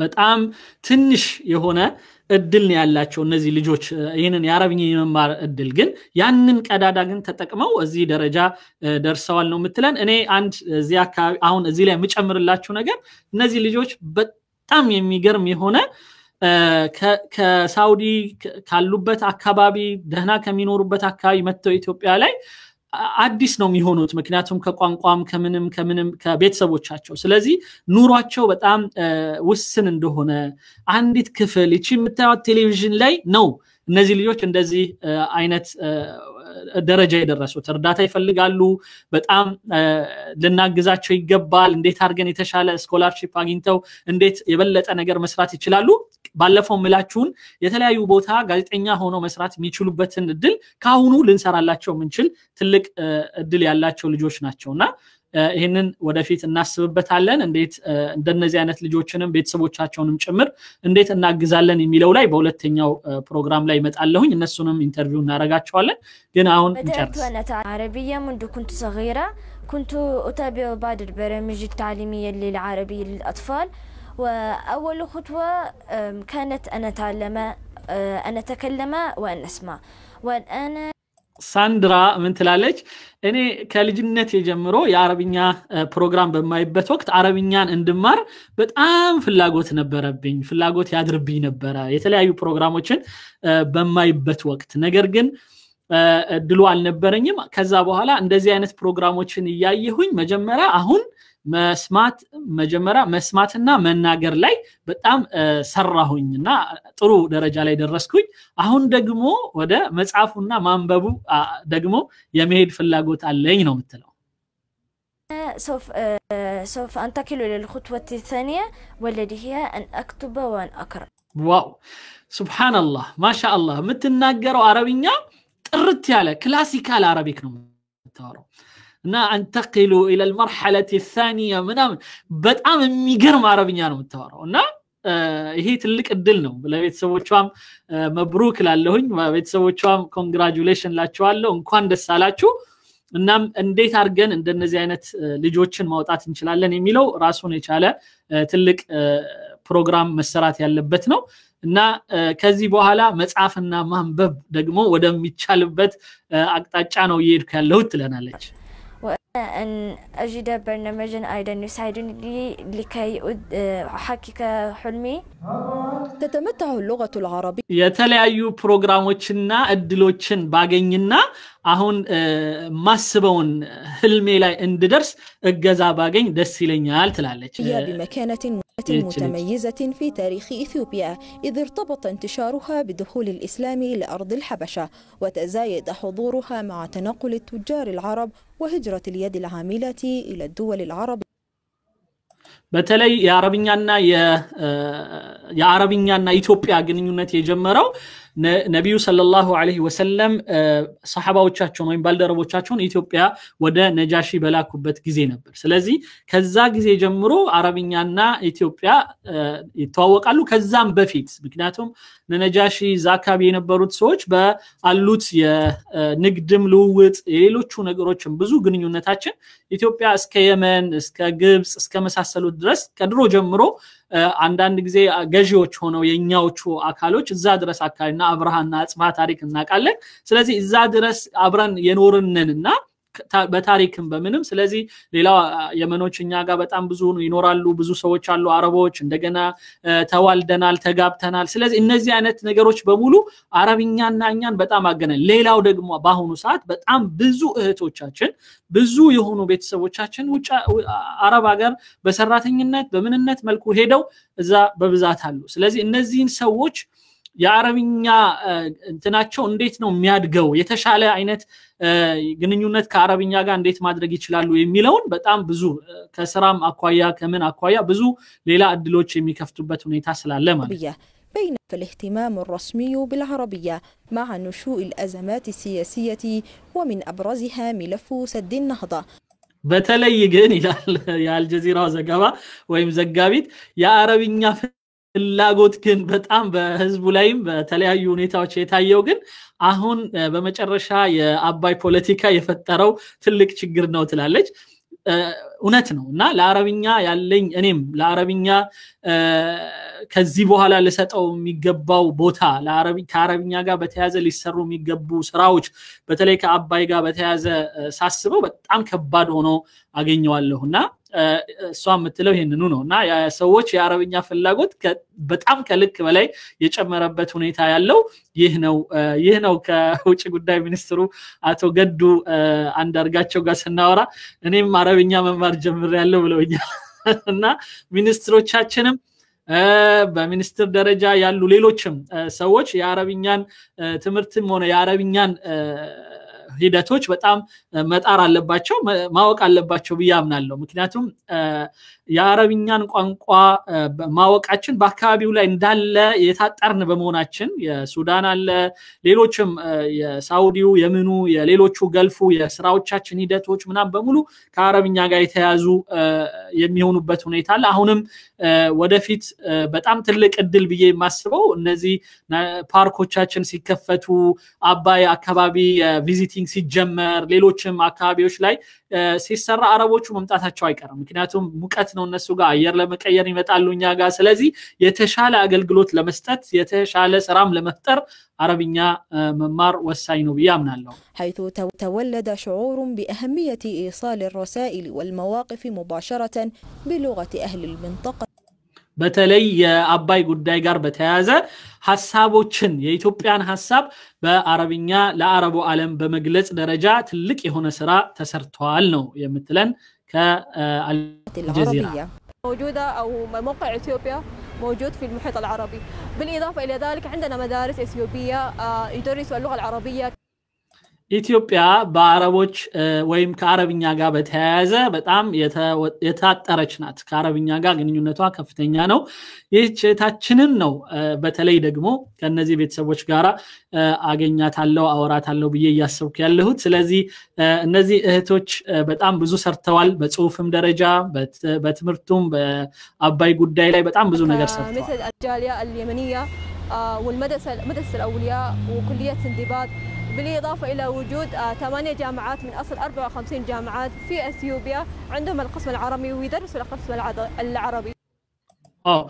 በጣም ትንሽ የሆነ እድል ነው ያላቸው እነዚህ ልጆች ይህንን የአረብኛ የመማር እድል ግን ያንን ቀዳዳ ግን ተጠቅመው እዚህ ደረጃ ደርሰዋል ነው የምትለን። እኔ አንድ እዚህ አካባቢ አሁን እዚህ ላይ የምጨምርላችሁ ነገር እነዚህ ልጆች በጣም የሚገርም የሆነ ከሳውዲ ካሉበት አካባቢ ደህና ከሚኖሩበት አካባቢ መጥተው ኢትዮጵያ ላይ አዲስ ነው የሚሆኑት። ምክንያቱም ከቋንቋም ከምንም ከምንም ከቤተሰቦቻቸው ስለዚህ ኑሯቸው በጣም ውስን እንደሆነ አንዲት ክፍል ይቺ የምታዩት ቴሌቪዥን ላይ ነው እነዚህ ልጆች እንደዚህ አይነት ደረጃ የደረሱት እርዳታ ይፈልጋሉ። በጣም ልናግዛቸው ይገባል። እንዴት አድርገን የተሻለ ስኮላርሺፕ አግኝተው እንዴት የበለጠ ነገር መስራት ይችላሉ። ባለፈው ምላችሁን የተለያዩ ቦታ ጋዜጠኛ ሆኖ መስራት የሚችሉበትን እድል ከአሁኑ ልንሰራላቸው የምንችል ትልቅ እድል ያላቸው ልጆች ናቸው እና ይህንን ወደፊት እናስብበታለን እንዴት እንደነዚህ አይነት ልጆችንም ቤተሰቦቻቸውንም ጭምር እንዴት እናግዛለን የሚለው ላይ በሁለተኛው ፕሮግራም ላይ ይመጣለሁኝ እነሱንም ኢንተርቪው እናደረጋቸዋለን ግን አሁን عربية منذ كنت صغيرة كنت أتابع بعض البرامج التعليمية للعربية للأطفال وأول خطوة كانت أن أتعلم أن أتكلم وأن أسمع والآن ሳንድራ ምን ትላለች? እኔ ከልጅነት የጀምሮ የአረብኛ ፕሮግራም በማይበት ወቅት አረብኛን እንድማር በጣም ፍላጎት ነበረብኝ፣ ፍላጎት ያድርብኝ ነበረ የተለያዩ ፕሮግራሞችን በማይበት ወቅት። ነገር ግን እድሉ አልነበረኝም። ከዛ በኋላ እንደዚህ አይነት ፕሮግራሞችን እያየሁኝ መጀመሪያ አሁን መስማት መጀመሪያ መስማትና መናገር ላይ በጣም ሰራሁኝ እና ጥሩ ደረጃ ላይ ደረስኩኝ። አሁን ደግሞ ወደ መጽሐፉና ማንበቡ ደግሞ የመሄድ ፍላጎት አለኝ ነው የምትለው። سوف سوف أنتقل للخطوة الثانية والذي هي أن أكتب وأن أقرأ ዋው ሱብሓንላህ ማሻአላህ የምትናገረው አረብኛ ጥርት ያለ ክላሲካል አረቢክ ነው የምታወራው እና አንተቂሉ ኢለል መርሐለት ታኒያ ምናምን በጣም የሚገርም አረብኛ ነው የምታወራው እና ይሄ ትልቅ እድል ነው ለቤተሰቦቿም መብሩክ ላለሁኝ ቤተሰቦቿም ኮንግራጁሌሽን ላቸዋለሁ እንኳን ደስ አላችሁ እናም እንዴት አድርገን እንደነዚህ አይነት ልጆችን ማውጣት እንችላለን የሚለው ራሱን የቻለ ትልቅ ፕሮግራም መሰራት ያለበት ነው እና ከዚህ በኋላ መጽሐፍና ማንበብ ደግሞ ወደሚቻልበት አቅጣጫ ነው እየሄድኩ ያለሁት ትለናለች أن أجد برنامجا أيضا يساعدني لكي أحقق حلمي ተተመታ ሎገቱ ልዓረቢ የተለያዩ ፕሮግራሞችና እድሎችን ባገኝና አሁን ማስበውን ህልሜ ላይ እንድደርስ እገዛ ባገኝ ደስ ይለኛል ትላለች ያ ቢመካነትን متميزة في تاريخ إثيوبيا إذ ارتبط انتشارها بدخول الإسلام لأرض الحبشة وتزايد حضورها مع تنقل التجار العرب وهجرة اليد العاملة إلى الدول العربية በተለይ የአረብኛና የአረብኛና ኢትዮጵያ ግንኙነት የጀመረው ነቢዩ ሰለላሁ ዐለይሂ ወሰለም ሰሐባዎቻቸውን ወይም ባልደረቦቻቸውን ኢትዮጵያ ወደ ነጃሺ በላኩበት ጊዜ ነበር። ስለዚህ ከዛ ጊዜ ጀምሮ አረብኛና ኢትዮጵያ ይተዋወቃሉ። ከዛም በፊት ምክንያቱም ነጃሺ እዛ አካባቢ የነበሩት ሰዎች በአሉት የንግድም ልውውጥ የሌሎቹ ነገሮችም ብዙ ግንኙነታችን ኢትዮጵያ እስከ የመን እስከ ግብፅ እስከ መሳሰሉት ድረስ ከድሮ ጀምሮ አንዳንድ ጊዜ ገዢዎች ሆነው የኛዎቹ አካሎች እዛ ድረስ አካባቢና አብርሃና አጽፋ ታሪክ እናውቃለን። ስለዚህ እዛ ድረስ አብረን የኖርንን እና በታሪክም በምንም ስለዚህ ሌላው የመኖች እኛ ጋር በጣም ብዙ ይኖራሉ ብዙ ሰዎች አሉ አረቦች እንደገና ተዋልደናል ተጋብተናል ስለዚህ እነዚህ አይነት ነገሮች በሙሉ አረብኛና እኛን በጣም አገናኝ ሌላው ደግሞ በአሁኑ ሰዓት በጣም ብዙ እህቶቻችን ብዙ የሆኑ ቤተሰቦቻችን ውጭ አረብ ሀገር በሰራተኝነት በምንነት መልኩ ሄደው እዛ በብዛት አሉ ስለዚህ እነዚህን ሰዎች የአረብኛ እንትናቸው እንዴት ነው የሚያድገው የተሻለ አይነት ግንኙነት ከአረብኛ ጋር እንዴት ማድረግ ይችላሉ የሚለውን በጣም ብዙ ከስራም አኳያ ከምን አኳያ ብዙ ሌላ እድሎች የሚከፍቱበት ሁኔታ ስላለ ማለት ነው بين الاهتمام الرسمي بالعربية مع نشوء الأزمات السياسية ومن أبرزها ملف سد النهضة በተለይ ግን ይላል የአልጀዚራው ዘገባ ወይም ዘጋቢት የአረብኛ ፍላጎት ግን በጣም በህዝቡ ላይም በተለያዩ ሁኔታዎች የታየው ግን አሁን በመጨረሻ የአባይ ፖለቲካ የፈጠረው ትልቅ ችግር ነው ትላለች። እውነት ነው እና ለአረብኛ ያለኝ እኔም ለአረብኛ ከዚህ በኋላ ልሰጠው የሚገባው ቦታ ከአረብኛ ጋር በተያዘ ሊሰሩ የሚገቡ ስራዎች በተለይ ከአባይ ጋር በተያዘ ሳስበው በጣም ከባድ ሆኖ አገኘዋለሁ እና እሷ የምትለው ይህንኑ ነው እና ሰዎች የአረብኛ ፍላጎት በጣም ከልክ በላይ የጨመረበት ሁኔታ ያለው ይህ ነው ይህ ነው ከውጭ ጉዳይ ሚኒስትሩ አቶ ገዱ አንዳርጋቸው ጋር ስናወራ እኔም አረብኛ መማር ያለው ብለውኛል እና ሚኒስትሮቻችንም በሚኒስትር ደረጃ ያሉ ሌሎችም ሰዎች የአረብኛን ትምህርትም ሆነ የአረብኛን ሂደቶች በጣም መጣር አለባቸው፣ ማወቅ አለባቸው ብዬ አምናለሁ። ምክንያቱም የአረብኛን ቋንቋ ማወቃችን በአካባቢው ላይ እንዳለ የታጠርን በመሆናችን የሱዳን አለ ሌሎችም የሳውዲው የምኑ የሌሎቹ ገልፉ የስራዎቻችን ሂደቶች ምናም በሙሉ ከአረብኛ ጋር የተያዙ የሚሆኑበት ሁኔታ አለ። አሁንም ወደፊት በጣም ትልቅ እድል ብዬ የማስበው እነዚህ ፓርኮቻችን ሲከፈቱ አባይ አካባቢ የቪዚቲንግ ሾፒንግ ሲጀመር ሌሎችም አካባቢዎች ላይ ሲሰራ አረቦቹ መምጣታቸው አይቀርም ምክንያቱም ሙቀት ነው እነሱ ጋር አየር ለመቀየር ይመጣሉ እኛ ጋር ስለዚህ የተሻለ አገልግሎት ለመስጠት የተሻለ ስራም ለመፍጠር አረብኛ መማር ወሳኝ ነው ብዬ አምናለሁ حيث تولد شعور بأهمية إيصال الرسائل والمواقف مباشرة بلغة أهل المنطقة بتلي أباي قدّاي جار بتهذا حساب وشن يتوبيان حساب بعربية لا عرب وعالم بمجلس درجات لك هنا سراء تسرتوالنو يعني موجودة أو موقع إثيوبيا موجود في المحيط العربي بالإضافة إلى ذلك عندنا مدارس إثيوبية آه، يدرسوا اللغة العربية ኢትዮጵያ በአረቦች ወይም ከአረብኛ ጋር በተያያዘ በጣም የታጠረች ናት። ከአረብኛ ጋር ግንኙነቷ ከፍተኛ ነው። ይህች እህታችንን ነው በተለይ ደግሞ ከእነዚህ ቤተሰቦች ጋር አወራት አለው ብዬ እያሰብኩ ያለሁት። ስለዚህ እነዚህ እህቶች በጣም ብዙ ሰርተዋል። በጽሁፍም ደረጃ በትምህርቱም፣ በአባይ ጉዳይ ላይ በጣም ብዙ ነገር ሰርተዋል። آه، والمدرسة مدرسة الأولياء وكلية سندباد بالإضافة إلى وجود آه، ثمانية جامعات من أصل 54 جامعات في أثيوبيا عندهم القسم العربي ويدرسوا القسم العربي آه،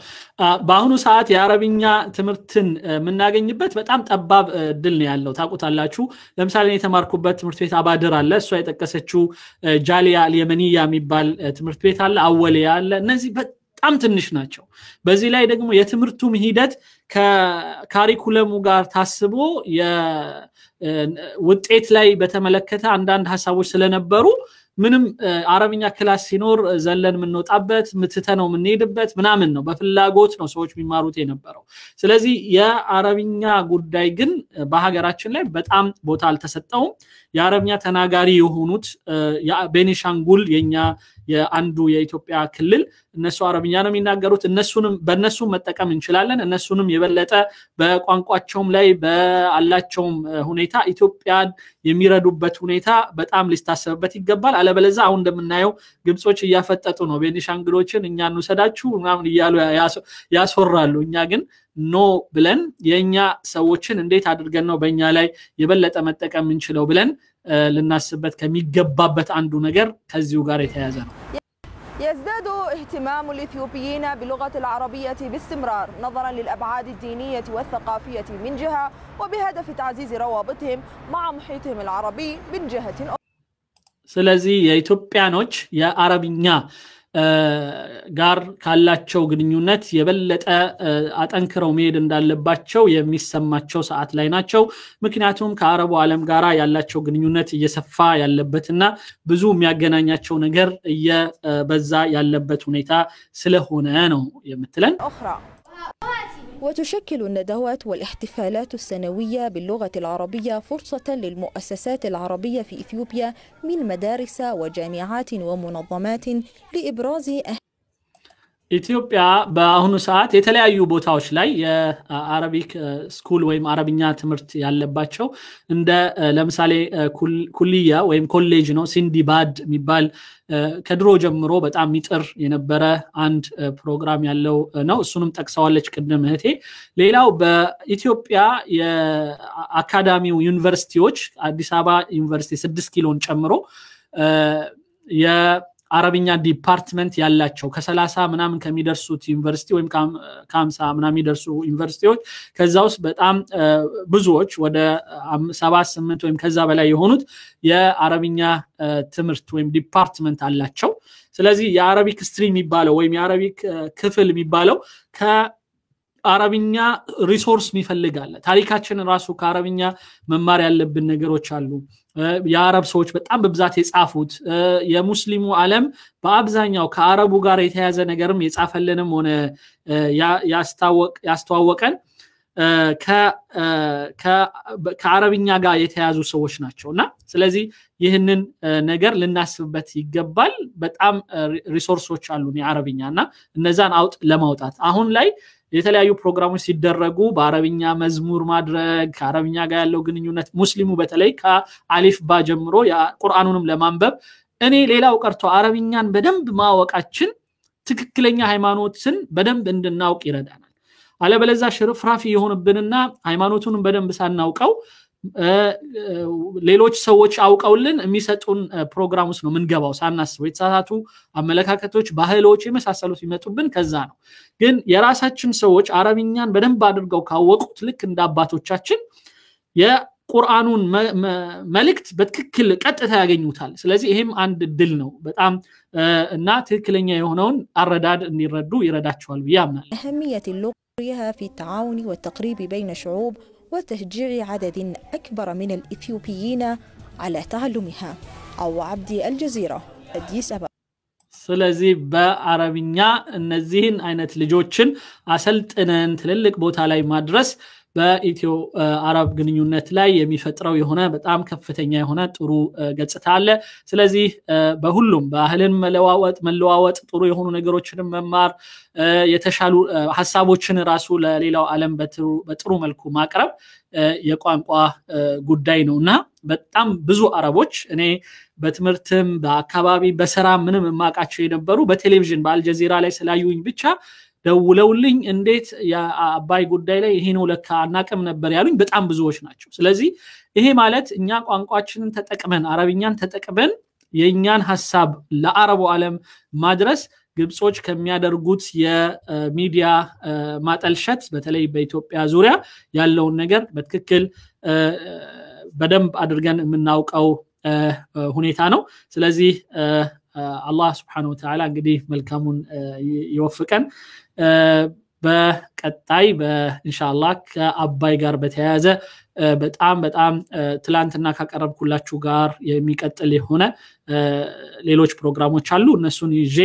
በአሁኑ ሰዓት የአረብኛ ትምህርትን የምናገኝበት በጣም ጠባብ እድል ነው ያለው ታውቁታላችሁ ለምሳሌ የተማርኩበት ትምህርት ቤት አባድር አለ እሷ የጠቀሰችው ጃሊያ የመንያ የሚባል ትምህርት ቤት አለ አወልያ አለ እነዚህ በጣም ትንሽ ናቸው። በዚህ ላይ ደግሞ የትምህርቱም ሂደት ከካሪኩለሙ ጋር ታስቦ ውጤት ላይ በተመለከተ አንዳንድ ሀሳቦች ስለነበሩ ምንም አረብኛ ክላስ ሲኖር ዘለን የምንወጣበት ምትተ ነው የምንሄድበት ምናምን ነው። በፍላጎት ነው ሰዎች የሚማሩት የነበረው። ስለዚህ የአረብኛ ጉዳይ ግን በሀገራችን ላይ በጣም ቦታ አልተሰጠውም። የአረብኛ ተናጋሪ የሆኑት ቤኒሻንጉል የኛ የአንዱ የኢትዮጵያ ክልል እነሱ አረብኛ ነው የሚናገሩት። እነሱንም በእነሱ መጠቀም እንችላለን። እነሱንም የበለጠ በቋንቋቸውም ላይ በአላቸውም ሁኔታ ኢትዮጵያን የሚረዱበት ሁኔታ በጣም ሊታሰብበት ይገባል። አለበለዛ አሁን እንደምናየው ግብጾች እያፈጠጡ ነው። ቤኒሻንግሎችን እኛ እንውሰዳችሁ ምናምን እያሉ ያስወራሉ። እኛ ግን ኖ ብለን የእኛ ሰዎችን እንዴት አድርገን ነው በእኛ ላይ የበለጠ መጠቀም እንችለው ብለን ልናስብበት ከሚገባበት አንዱ ነገር ከዚሁ ጋር የተያያዘ ነው። يزداد اهتمام الإثيوبيين باللغة العربية باستمرار نظرا للأبعاد الدينية والثقافية من جهة وبهدف تعزيز روابطهم مع محيطهم العربي من جهة أخرى ስለዚህ የኢትዮጵያኖች የአረብኛ ጋር ካላቸው ግንኙነት የበለጠ አጠንክረው መሄድ እንዳለባቸው የሚሰማቸው ሰዓት ላይ ናቸው። ምክንያቱም ከአረቡ ዓለም ጋር ያላቸው ግንኙነት እየሰፋ ያለበትና ብዙ የሚያገናኛቸው ነገር እየበዛ ያለበት ሁኔታ ስለሆነ ነው የምትለን وتشكل الندوات والاحتفالات السنوية باللغة العربية فرصة للمؤسسات العربية في إثيوبيا من مدارس وجامعات ومنظمات لإبراز أهمية ኢትዮጵያ በአሁኑ ሰዓት የተለያዩ ቦታዎች ላይ የአረቢክ ስኩል ወይም አረብኛ ትምህርት ያለባቸው እንደ ለምሳሌ ኩልያ ወይም ኮሌጅ ነው። ሲንዲባድ የሚባል ከድሮ ጀምሮ በጣም ሚጥር የነበረ አንድ ፕሮግራም ያለው ነው። እሱንም ጠቅሰዋለች ቅድም እህቴ። ሌላው በኢትዮጵያ የአካዳሚው ዩኒቨርሲቲዎች አዲስ አበባ ዩኒቨርሲቲ ስድስት ኪሎን ጨምሮ አረብኛ ዲፓርትመንት ያላቸው ከሰላሳ ምናምን ከሚደርሱት ዩኒቨርሲቲ ወይም ከሀምሳ ምናምን የሚደርሱ ዩኒቨርሲቲዎች ከዛ ውስጥ በጣም ብዙዎች ወደ ሰባት ስምንት ወይም ከዛ በላይ የሆኑት የአረብኛ ትምህርት ወይም ዲፓርትመንት አላቸው ስለዚህ የአረቢክ ስትሪም የሚባለው ወይም የአረቢክ ክፍል የሚባለው አረብኛ ሪሶርስ የሚፈልግ አለ። ታሪካችን ራሱ ከአረብኛ መማር ያለብን ነገሮች አሉ። የአረብ ሰዎች በጣም በብዛት የጻፉት የሙስሊሙ ዓለም በአብዛኛው ከአረቡ ጋር የተያዘ ነገርም የጻፈልንም ሆነ ያስተዋወቀን ከአረብኛ ጋር የተያዙ ሰዎች ናቸው እና ስለዚህ ይህንን ነገር ልናስብበት ይገባል። በጣም ሪሶርሶች አሉን የአረብኛ እና እነዛን አውጥ ለማውጣት አሁን ላይ የተለያዩ ፕሮግራሞች ሲደረጉ በአረብኛ መዝሙር ማድረግ ከአረብኛ ጋር ያለው ግንኙነት ሙስሊሙ በተለይ ከአሊፍ ባ ጀምሮ ቁርአኑንም ለማንበብ እኔ ሌላው ቀርቶ አረብኛን በደንብ ማወቃችን ትክክለኛ ሃይማኖትን በደንብ እንድናውቅ ይረዳናል። አለበለዛ ሽርፍራፊ የሆንብንና ሃይማኖቱንም በደንብ ሳናውቀው ሌሎች ሰዎች አውቀውልን የሚሰጡን ፕሮግራም ውስጥ ነው ምንገባው ሳናስበው የተሳሳቱ አመለካከቶች ባህሎች የመሳሰሉት ይመጡብን ከዛ ነው ግን የራሳችን ሰዎች አረብኛን በደንብ አድርገው ካወቁት ልክ እንደ አባቶቻችን የቁርአኑን መልእክት በትክክል ቀጥታ ያገኙታል ስለዚህ ይሄም አንድ ድል ነው በጣም እና ትክክለኛ የሆነውን አረዳድ እንዲረዱ ይረዳቸዋል ብዬ ሽዑብ وتشجيع عدد أكبر من الإثيوبيين على تعلمها أو عبد الجزيرة أديس أبا ስለዚህ በአረብኛ እነዚህን አይነት ልጆችን አሰልጥነን ትልልቅ ቦታ ላይ ማድረስ በኢትዮ አረብ ግንኙነት ላይ የሚፈጥረው የሆነ በጣም ከፍተኛ የሆነ ጥሩ ገጽታ አለ። ስለዚህ በሁሉም ባህልን መለዋወጥ መለዋወጥ፣ ጥሩ የሆኑ ነገሮችንም መማር፣ የተሻሉ ሀሳቦችን ራሱ ለሌላው ዓለም በጥሩ መልኩ ማቅረብ የቋንቋ ጉዳይ ነው እና በጣም ብዙ አረቦች እኔ በትምህርትም በአካባቢ በስራ ምንም የማውቃቸው የነበሩ በቴሌቪዥን በአልጀዚራ ላይ ስላዩኝ ብቻ ደውለውልኝ እንዴት የአባይ ጉዳይ ላይ ይሄ ነው ለካ አናቅም ነበር ያሉኝ በጣም ብዙዎች ናቸው። ስለዚህ ይሄ ማለት እኛ ቋንቋችንን ተጠቅመን አረብኛን ተጠቅመን የእኛን ሀሳብ ለአረቡ ዓለም ማድረስ ግብጾች ከሚያደርጉት የሚዲያ ማጠልሸት በተለይ በኢትዮጵያ ዙሪያ ያለውን ነገር በትክክል በደንብ አድርገን የምናውቀው ሁኔታ ነው። ስለዚህ አላህ ስብሓን ወተላ እንግዲህ መልካሙን ይወፍቀን በቀጣይ በኢንሻላ ከአባይ ጋር በተያያዘ በጣም በጣም ትላንትና ካቀረብኩላችሁ ጋር የሚቀጥል የሆነ ሌሎች ፕሮግራሞች አሉ እነሱን ይዤ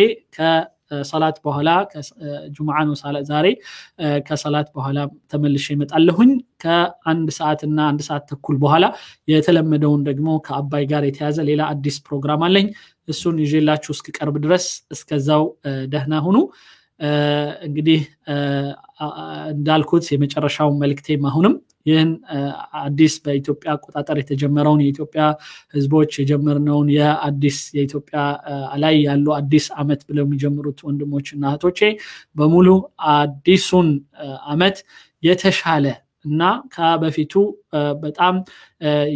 ሰላት በኋላ ጁምዓ ነው ዛሬ ከሰላት በኋላ ተመልሼ ይመጣለሁኝ ከአንድ ሰዓት እና አንድ ሰዓት ተኩል በኋላ የተለመደውን ደግሞ ከአባይ ጋር የተያዘ ሌላ አዲስ ፕሮግራም አለኝ እሱን ይዤላችሁ እስክቀርብ ድረስ እስከዛው ደህና ሁኑ እንግዲህ እንዳልኩት የመጨረሻው መልክቴ አሁንም ይህን አዲስ በኢትዮጵያ አቆጣጠር የተጀመረውን የኢትዮጵያ ህዝቦች የጀመርነውን የአዲስ የኢትዮጵያ ላይ ያሉ አዲስ አመት ብለው የሚጀምሩት ወንድሞችና እህቶቼ በሙሉ አዲሱን አመት የተሻለ እና ከበፊቱ በጣም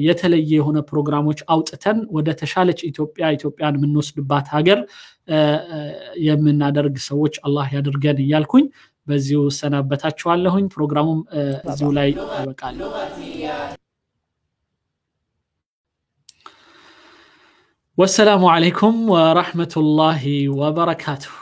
የተለየ የሆነ ፕሮግራሞች አውጥተን ወደ ተሻለች ኢትዮጵያ ኢትዮጵያን የምንወስድባት ሀገር የምናደርግ ሰዎች አላህ ያድርገን እያልኩኝ በዚሁ ሰናበታችኋለሁኝ። ፕሮግራሙም እዚሁ ላይ ያበቃለሁ። ወሰላሙ አለይኩም ወረሕመቱላሂ ወበረካቱሁ።